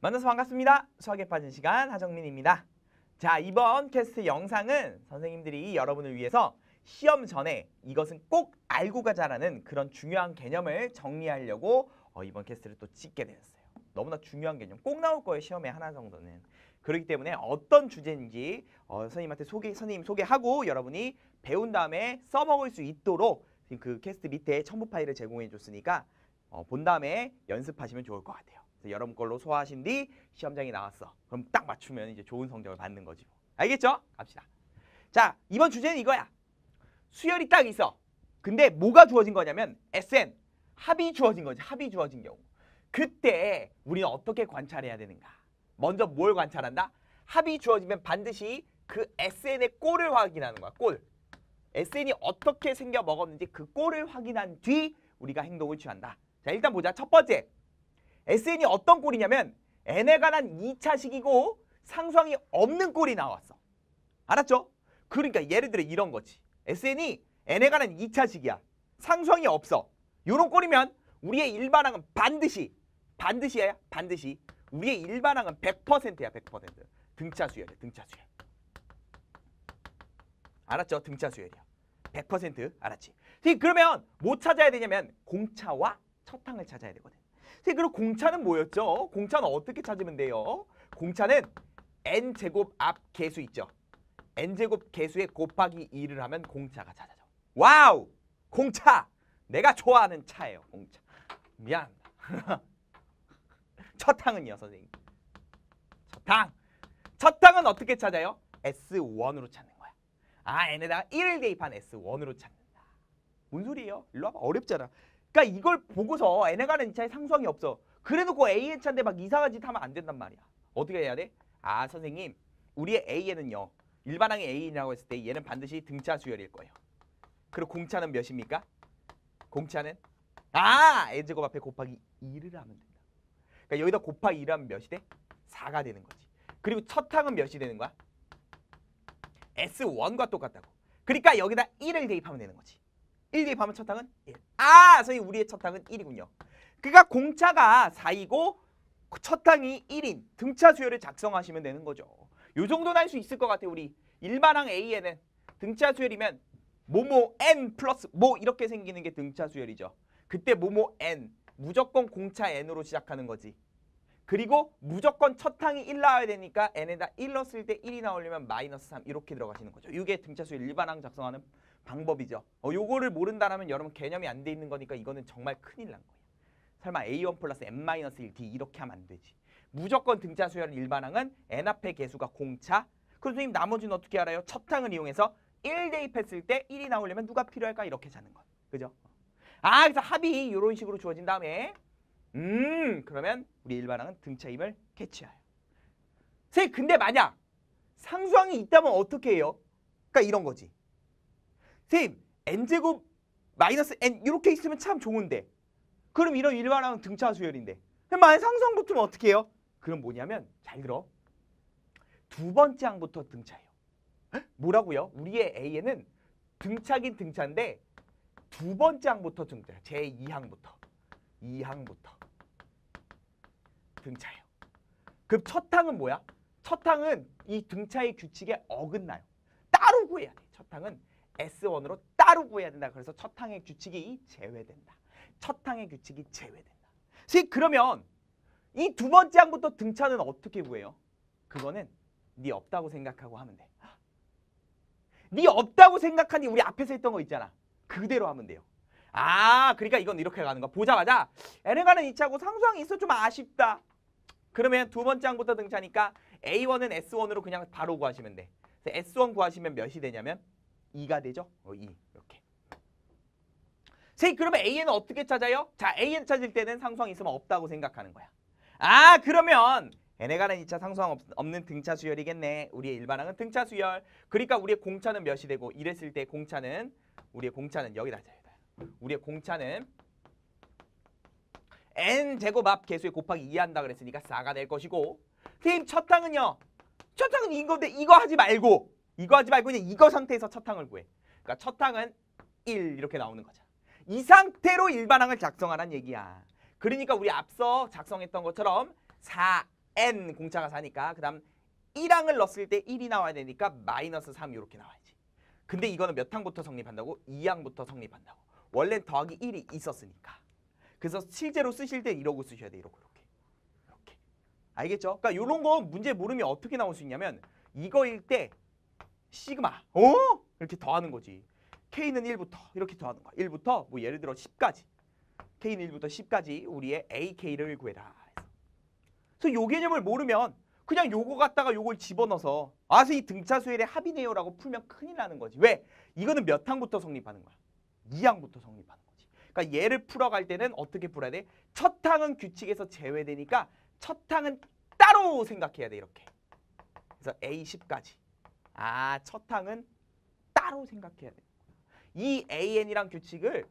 만나서 반갑습니다. 수학에 빠진 시간 하정민입니다. 자, 이번 캐스트 영상은 선생님들이 여러분을 위해서 시험 전에 이것은 꼭 알고 가자라는 그런 중요한 개념을 정리하려고 어, 이번 캐스트를 또 찍게 되었어요. 너무나 중요한 개념, 꼭 나올 거예요, 시험에 하나 정도는. 그렇기 때문에 어떤 주제인지 어, 선생님한테 소개, 선생님 소개하고 여러분이 배운 다음에 써먹을 수 있도록 그 캐스트 밑에 첨부 파일을 제공해 줬으니까 어, 본 다음에 연습하시면 좋을 것 같아요. 여러분 걸로 소화하신 뒤 시험장에 나왔어. 그럼 딱 맞추면 이제 좋은 성적을 받는 거지. 뭐. 알겠죠? 갑시다. 자, 이번 주제는 이거야. 수열이 딱 있어. 근데 뭐가 주어진 거냐면 SN, 합이 주어진 거지. 합이 주어진 경우. 그때 우리는 어떻게 관찰해야 되는가? 먼저 뭘 관찰한다? 합이 주어지면 반드시 그 SN의 꼴을 확인하는 거야. 꼴. SN이 어떻게 생겨 먹었는지 그 꼴을 확인한 뒤 우리가 행동을 취한다. 자, 일단 보자. 첫 번째, SN이 어떤 꼴이냐면 N에 관한 2차식이고 상상이 없는 꼴이 나왔어. 알았죠? 그러니까 예를 들어 이런 거지. SN이 N에 관한 2차식이야. 상상이 없어. 이런 꼴이면 우리의 일반항은 반드시 반드시야 반드시 우리의 일반항은 100%야 100% 등차수열이야 등차수열 알았죠? 등차수열이야 100% 알았지? 그러면 뭐 찾아야 되냐면 공차와 첫항을 찾아야 되거든 그럼 공차는 뭐였죠? 공차는 어떻게 찾으면 돼요? 공차는 n제곱 앞 개수 있죠? n제곱 개수에 곱하기 2를 하면 공차가 찾아져. 와우! 공차! 내가 좋아하는 차예요, 공차. 미안합니다. 첫 항은요, 선생님. 첫 항! 첫 항은 어떻게 찾아요? S1으로 찾는 거야. 아, n에다가 1을 대입한 S1으로 찾는다. 뭔 소리예요? 일로 와봐. 어렵잖아. 그러니까 이걸 보고서 N에 관한 이차에 상수항이 없어. 그래놓고 그 A의 차인데 막 이상한 짓 하면 안 된단 말이야. 어떻게 해야 돼? 아 선생님 우리의 A에는요. 일반항의 A라고 했을 때 얘는 반드시 등차 수열일 거예요. 그리고 공차는 몇입니까? 공차는 아! N제곱 앞에 곱하기 2를 하면 된다. 그러니까 여기다 곱하기 2를 하면 몇이 돼? 4가 되는 거지. 그리고 첫 항은 몇이 되는 거야? S1과 똑같다고. 그러니까 여기다 1을 대입하면 되는 거지. 1 대입하면 첫 항은 1. 아! 선생님 우리의 첫 항은 1이군요. 그러니까 공차가 4이고 그 첫 항이 1인 등차 수열을 작성하시면 되는 거죠. 요 정도는 할 수 있을 것 같아요. 우리 일반항 A에는 등차 수열이면 모모 N 플러스 모 이렇게 생기는 게 등차 수열이죠. 그때 모모 N 무조건 공차 N으로 시작하는 거지. 그리고 무조건 첫 항이 1 나와야 되니까 N에다 1 넣었을 때 1이 나오려면 마이너스 3 이렇게 들어가시는 거죠. 이게 등차 수열 일반항 작성하는 방법이죠. 어, 요거를 모른다라면 여러분 개념이 안 돼 있는 거니까 이거는 정말 큰일 난 거예요. 설마 A1 플러스 N-1D 이렇게 하면 안 되지. 무조건 등차 수열 일반항은 N 앞에 개수가 공차. 그럼 선생님 나머지는 어떻게 알아요? 첫탕을 이용해서 1대입 했을 때 1이 나오려면 누가 필요할까? 이렇게 자는 것. 그죠? 아, 그래서 합이 이런 식으로 주어진 다음에 음, 그러면 우리 일반항은 등차임을 캐치하여. 선생님, 근데 만약 상수항이 있다면 어떻게 해요? 그러니까 이런 거지. 쌤, n제곱 마이너스 n 이렇게 있으면 참 좋은데 그럼 이런 일반화는 등차수열인데 만약 상성 붙으면 어떻게 해요? 그럼 뭐냐면 잘 들어 두 번째 항부터 등차해요 뭐라고요? 우리의 A에는 등차긴 등차인데 두 번째 항부터 등차 제2항부터 2항부터 등차해요 그럼 첫 항은 뭐야? 첫 항은 이 등차의 규칙에 어긋나요 따로 구해야 돼첫 항은 S1으로 따로 구해야 된다. 그래서 첫 항의 규칙이 제외된다. 첫 항의 규칙이 제외된다. 즉 그러면 이 두 번째 항부터 등차는 어떻게 구해요? 그거는 네 없다고 생각하고 하면 돼. 네 없다고 생각하니 우리 앞에서 했던 거 있잖아. 그대로 하면 돼요. 아 그러니까 이건 이렇게 가는 거 보자마자 N에가는 2차고 상수항이 있어 좀 아쉽다. 그러면 두 번째 항부터 등차니까 A1은 S1으로 그냥 바로 구하시면 돼. S1 구하시면 몇이 되냐면 2가 되죠? 어, 2 이렇게. 선생님 그러면 AN은 어떻게 찾아요? 자, AN 찾을 때는 상수항 있으면 없다고 생각하는 거야. 아, 그러면 n에 관한 2차 상수항 없, 는 등차 수열이겠네. 우리의 일반항은 등차 수열. 그러니까 우리의 공차는 몇이 되고 이랬을 때 공차는 우리의 공차는 여기다 자요. 우리의 공차는 n 제곱 앞 개수에 곱하기 2 한다 그랬으니까 4가 될 것이고 선생님 첫 항은요. 첫 항은 이건데 이거 하지 말고 이거 하지 말고 그냥 이거 상태에서 첫항을 구해. 그러니까 첫항은 1 이렇게 나오는 거죠. 이 상태로 일반항을 작성하란 얘기야. 그러니까 우리 앞서 작성했던 것처럼 4n 공차가 4니까 그 다음 1항을 넣었을 때 1이 나와야 되니까 마이너스 3 이렇게 나와야지. 근데 이거는 몇 항부터 성립한다고? 2항부터 성립한다고. 원래 더하기 1이 있었으니까. 그래서 실제로 쓰실 때 이러고 쓰셔야 돼. 이러고 이렇게. 이렇게. 알겠죠? 그러니까 이런 거 문제 모르면 어떻게 나올 수 있냐면 이거일 때 시그마 어? 이렇게 더하는 거지. K는 1부터 이렇게 더하는 거야. 1부터 뭐 예를 들어 10까지. K는 1부터 10까지 우리의 AK를 구해라. 그래서 요 개념을 모르면 그냥 요거 갖다가 요걸 집어넣어서 아서 이 등차수열의 합이네요라고 풀면 큰일 나는 거지. 왜? 이거는 몇 항부터 성립하는 거야? 2항부터 성립하는 거지. 그러니까 얘를 풀어갈 때는 어떻게 풀어야 돼? 첫 항은 규칙에서 제외되니까 첫 항은 따로 생각해야 돼 이렇게. 그래서 A10까지. 아, 첫 항은 따로 생각해야 되 돼. 이 AN이란 규칙을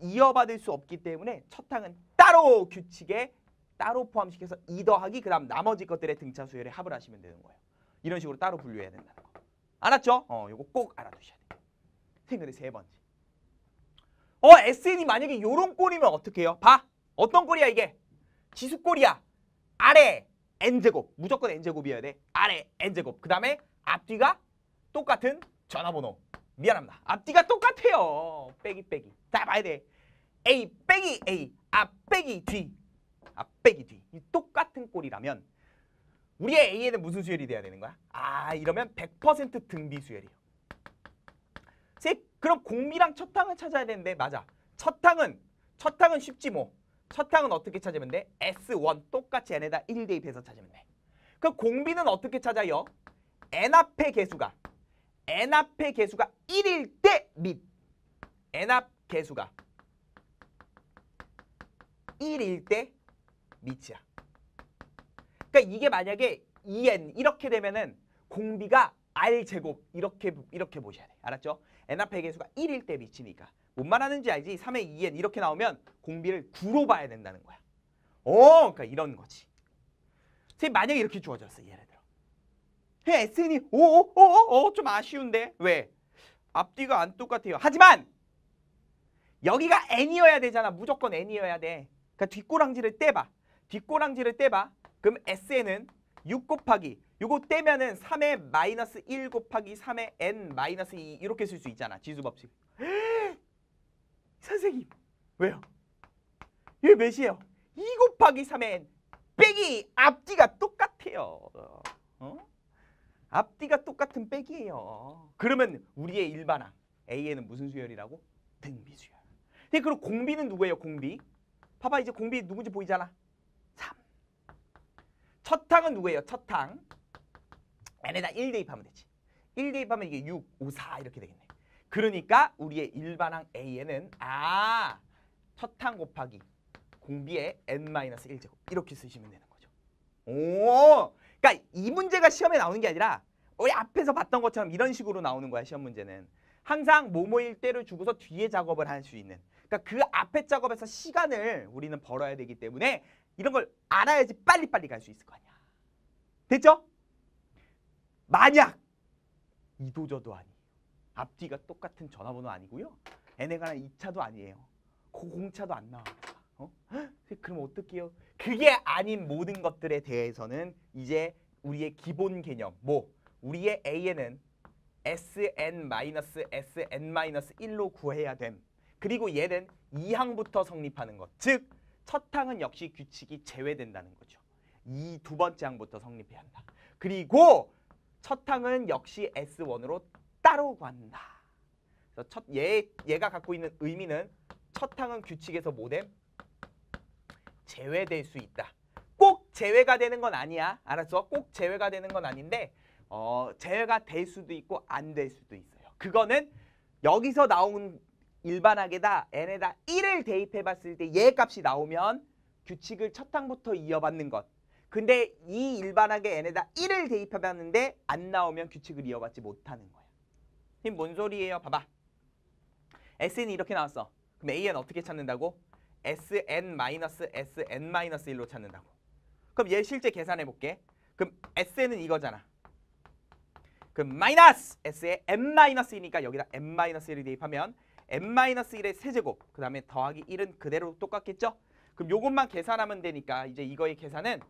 이어받을 수 없기 때문에 첫 항은 따로 규칙에 따로 포함시켜서 이 더하기 그 다음 나머지 것들의 등차수열에 합을 하시면 되는 거예요. 이런 식으로 따로 분류해야 된다는 거. 알았죠? 어, 요거 꼭 알아두셔야 돼요. 생각의 세 번째. 어, SN이 만약에 요런 꼴이면 어떡 해요? 봐! 어떤 꼴이야 이게? 지수꼴이야. 아래 N제곱. 무조건 N제곱이어야 돼. 아래 N제곱. 그 다음에 앞뒤가 똑같은 전화번호. 미안합니다. 앞뒤가 똑같아요. 빼기 빼기. 다 봐야 돼. A 빼기 A, 앞 빼기 뒤. 앞 빼기 뒤. 이 똑같은 꼴이라면 우리의 A에는 무슨 수열이 돼야 되는 거야? 아, 이러면 100% 등비 수열이에요. 세, 그럼 공비랑 첫탕을 찾아야 되는데 맞아. 첫탕은 첫탕은 쉽지 뭐. 첫탕은 어떻게 찾으면 돼? S1 똑같이 n에다 1 대입해서 찾으면 돼. 그 공비는 어떻게 찾아요? n 앞에 개수가 n 앞의 개수가 1일 때및 n 앞 개수가 1일 때 밑이야. 그러니까 이게 만약에 2n 이렇게 되면은 공비가 r 제곱 이렇게 이렇게 보셔야 돼. 알았죠? n 앞의 개수가 1일 때 밑이니까. 뭔 말하는지 알지? 3의 2n 이렇게 나오면 공비를 9로 봐야 된다는 거야. 어, 그러니까 이런 거지. 선생님 만약에 이렇게 주어졌어. 예를 들어. 해 S니 오오 오 오 좀 아쉬운데 왜? 앞뒤가 안 똑같아요. 하지만 여기가 N이어야 되잖아. 무조건 N이어야 돼. 그러니까 뒷꼬랑지를 떼봐. 뒷꼬랑지를 떼봐. 그럼 s n 은6 곱하기 요거 떼면은 3의 마이너스 1 곱하기 3의 N 마이너스 2 이렇게 쓸 수 있잖아. 지수법칙. 선생님 왜요? 이게 몇이에요? 2 곱하기 3의 N 빼기 앞뒤가 똑같아요. 어? 앞뒤가 똑같은 백이에요. 그러면 우리의 일반항 A에는 무슨 수열이라고? 등비수열. 근 예, 그럼 공비는 누구예요? 공비. 봐봐 이제 공비 누군지 보이잖아. 3. 첫 항은 누구예요? 첫 항. n에다 1 대입하면 되지. 1 대입하면 이게 6, 5, 4 이렇게 되겠네. 그러니까 우리의 일반항 A에는 아, 첫 항 곱하기 공비의 n-1제곱 이렇게 쓰시면 되는 거죠. 오! 그러니까 이 문제가 시험에 나오는 게 아니라 우리 앞에서 봤던 것처럼 이런 식으로 나오는 거야 시험 문제는. 항상 모모일 때를 주고서 뒤에 작업을 할 수 있는. 그러니까 그 앞에 작업에서 시간을 우리는 벌어야 되기 때문에 이런 걸 알아야지 빨리빨리 갈 수 있을 거 아니야. 됐죠? 만약 이도저도 아니 에요 앞뒤가 똑같은 전화번호 아니고요. 얘네가 한 2차도 아니에요. 고공차도 안 나와. 어? 그럼 어떡해요? 그게 아닌 모든 것들에 대해서는 이제 우리의 기본 개념 뭐 우리의 a에는 sn-sn-1로 구해야 됨. 그리고 얘는 2항부터 성립하는 것. 즉, 첫 항은 역시 규칙이 제외된다는 거죠. 이 두 번째 항부터 성립해야 한다. 그리고 첫 항은 역시 S1으로 따로 구한다. 그래서 첫, 얘, 얘가 갖고 있는 의미는 첫 항은 규칙에서 모뎀, 뭐 제외될 수 있다. 꼭 제외가 되는 건 아니야. 알았어? 꼭 제외가 되는 건 아닌데 어, 제외가 될 수도 있고 안 될 수도 있어요. 그거는 여기서 나온 일반하게다 n에다 1을 대입해 봤을 때 얘 값이 나오면 규칙을 첫 항부터 이어받는 것. 근데 이 일반하게 n에다 1을 대입해 봤는데 안 나오면 규칙을 이어받지 못하는 거야. 힘뭔 소리예요? 봐봐. s는 이렇게 나왔어. 그럼 a 는 어떻게 찾는다고? SN-SN-1로 찾는다고. 그럼 얘 실제 계산해 볼게. 그럼 SN은 이거잖아. 그럼 마이너스 S에 N-1이니까 여기다 N-1을 대입하면 N-1의 세제곱, 그 다음에 더하기 1은 그대로 똑같겠죠? 그럼 요것만 계산하면 되니까 이제 이거의 계산은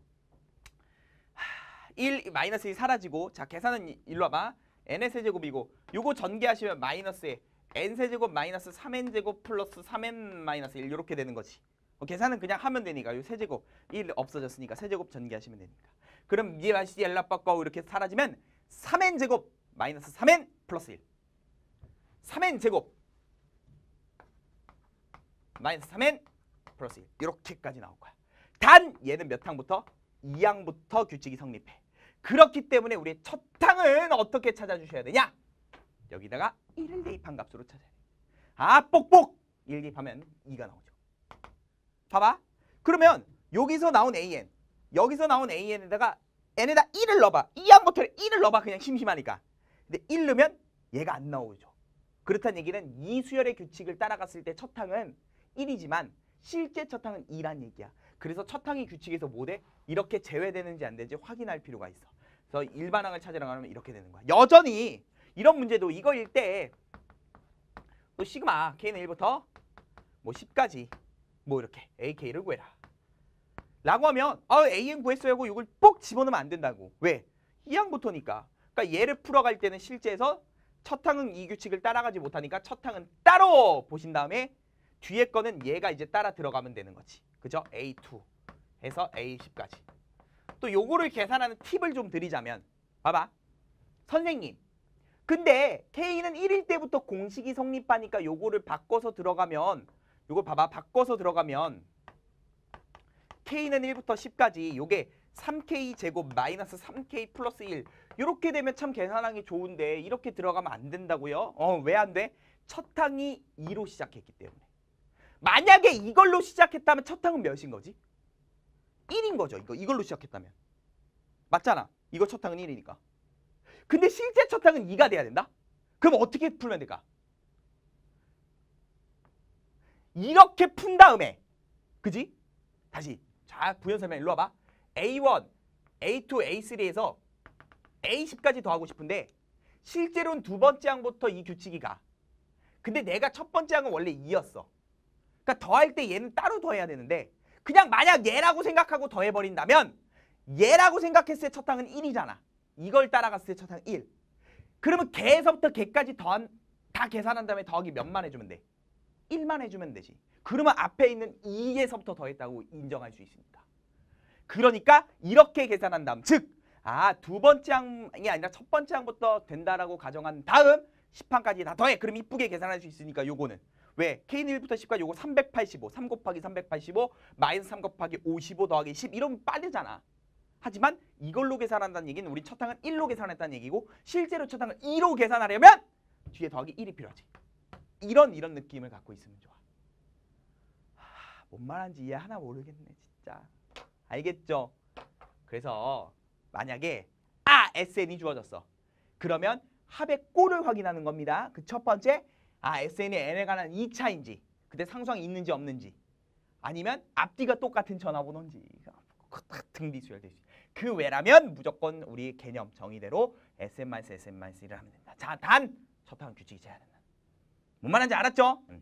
1, 마이너스 1 사라지고 자 계산은 일로 와봐. n의 세제곱이고 요거 전개하시면 마이너스에 n세제곱 마이너스 3n제곱 플러스 3n 마이너스 1 이렇게 되는 거지. 어, 계산은 그냥 하면 되니까 요 세제곱 1 없어졌으니까 세제곱 전개하시면 되니까. 그럼 이에 다시 엘라바꿔 이렇게 사라지면 3n 제곱 마이너스 3n 플러스 1. 3n 제곱 마이너스 3n 플러스 1 이렇게까지 나올 거야. 단 얘는 몇 항부터? 2항부터 규칙이 성립해. 그렇기 때문에 우리의 첫 항은 어떻게 찾아주셔야 되냐? 여기다가 1을 대입한 값으로 찾아야 돼. 아, 뽁뽁! 1 대입하면 2가 나오죠. 봐봐. 그러면 여기서 나온 an, 여기서 나온 an에다가 n에다 1을 넣어봐. 2 항모털에 1을 넣어봐. 그냥 심심하니까. 근데 1 넣으면 얘가 안 나오죠. 그렇다는 얘기는 이 수열의 규칙을 따라갔을 때 첫 항은 1이지만 실제 첫 항은 2란 얘기야. 그래서 첫 항이 규칙에서 뭐돼? 이렇게 제외되는지 안 되는지 확인할 필요가 있어. 그래서 일반항을 찾으러 가면 이렇게 되는 거야. 여전히 이런 문제도 이거일 때 또 시그마 k는 1부터 뭐 10까지 뭐 이렇게 ak를 구해라. 라고 하면 어, an 구했어요 하고 이걸 꼭 집어넣으면 안 된다고. 왜? 2항부터니까 그러니까 얘를 풀어갈 때는 실제에서 첫 항은 이 규칙을 따라가지 못하니까 첫 항은 따로 보신 다음에 뒤에 거는 얘가 이제 따라 들어가면 되는 거지. 그죠? A2 해서 A10까지. 또 요거를 계산하는 팁을 좀 드리자면 봐봐. 선생님 근데 K는 1일 때부터 공식이 성립하니까 요거를 바꿔서 들어가면 요걸 봐봐 바꿔서 들어가면 K는 1부터 10까지 요게 3K 제곱 마이너스 3K 플러스 1요렇게 되면 참 계산하기 좋은데 이렇게 들어가면 안 된다고요? 어 왜 안 돼? 첫 항이 2로 시작했기 때문에 만약에 이걸로 시작했다면 첫 항은 몇인 거지? 1인 거죠 이거 이걸로 시작했다면 맞잖아 이거 첫 항은 1이니까 근데 실제 첫항은 2가 돼야 된다? 그럼 어떻게 풀면 될까? 이렇게 푼 다음에 그지? 다시 자 부연 설명 일로 와봐. A1, A2, A3에서 A10까지 더하고 싶은데 실제로는 두 번째 항부터 이 규칙이 가. 근데 내가 첫 번째 항은 원래 2였어. 그러니까 더할 때 얘는 따로 더해야 되는데 그냥 만약 얘라고 생각하고 더해버린다면 얘라고 생각했을 때 첫 항은 1이잖아. 이걸 따라갔을 때차항 1. 그러면 개에서부터 개까지 더한 다 계산한 다음에 더하기 몇만 해주면 돼? 1만 해주면 되지. 그러면 앞에 있는 2에서부터 더했다고 인정할 수 있습니다. 그러니까 이렇게 계산한 다음 즉 아, 두 번째 항이 아니라 첫 번째 항부터 된다라고 가정한 다음 10항까지 다 더해. 그럼 이쁘게 계산할 수 있으니까 요거는. 왜? K는 1부터 10까지 요거 385. 3 곱하기 385 마이너스 3 곱하기 55 더하기 10 이러면 빠르잖아. 하지만 이걸로 계산한다는 얘기는 우리 첫 항은 1로 계산했다는 얘기고 실제로 첫 항을 2로 계산하려면 뒤에 더하기 1이 필요하지. 이런 이런 느낌을 갖고 있으면 좋아. 하, 뭔 말하는지 이해 하나 모르겠네 진짜. 알겠죠? 그래서 만약에 아 SN이 주어졌어. 그러면 합의 꼴을 확인하는 겁니다. 그 첫 번째 아 SN이 N에 관한 2차인지 그때 상수항이 있는지 없는지 아니면 앞뒤가 똑같은 전화번호인지 딱 등뒤 수열되지. 그 외라면 무조건 우리 개념 정의대로 SM 마이너스 SM 마이너스를 하면 된다. 자, 단 첫판 규칙이 제한된다뭔 말인지 알았죠? 음.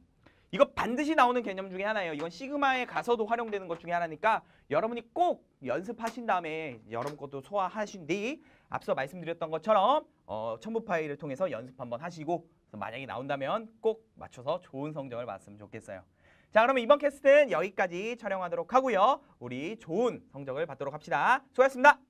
이거 반드시 나오는 개념 중에 하나예요. 이건 시그마에 가서도 활용되는 것 중에 하나니까 여러분이 꼭 연습하신 다음에 여러분 것도 소화하신 뒤 앞서 말씀드렸던 것처럼 어, 첨부 파일을 통해서 연습 한번 하시고 만약에 나온다면 꼭 맞춰서 좋은 성적을 봤으면 좋겠어요. 자 그러면 이번 캐스트는 여기까지 촬영하도록 하고요. 우리 좋은 성적을 받도록 합시다. 수고하셨습니다.